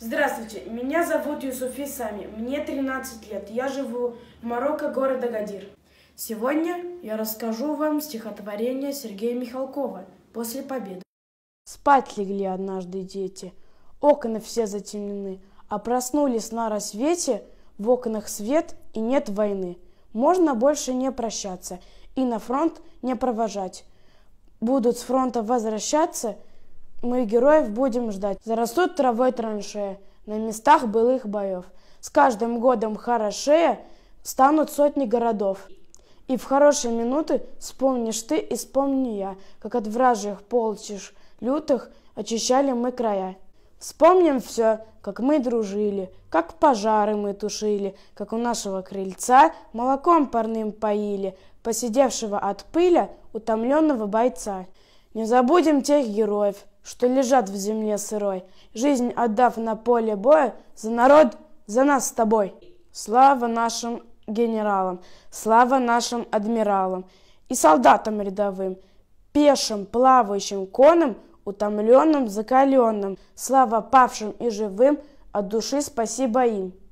Здравствуйте, меня зовут Юсуфи Сами, мне 13 лет, я живу в Марокко, город Агадир. Сегодня я расскажу вам стихотворение Сергея Михалкова «После победы». Спать легли однажды дети, окна все затемнены, а проснулись на рассвете, в окнах свет и нет войны. Можно больше не прощаться и на фронт не провожать. Будут с фронта возвращаться – мы героев будем ждать. Зарастут травой траншеи на местах былых боев. С каждым годом хорошее станут сотни городов. И в хорошие минуты вспомнишь ты и вспомню я, как от вражьих полчищ лютых очищали мы края. Вспомним все, как мы дружили, как пожары мы тушили, как у нашего крыльца молоком парным поили, посидевшего от пыля утомленного бойца. Не забудем тех героев, что лежат в земле сырой, жизнь отдав на поле боя, за народ, за нас с тобой. Слава нашим генералам, слава нашим адмиралам и солдатам рядовым, пешим, плавающим, конным, утомленным, закаленным, слава павшим и живым, от души спасибо им.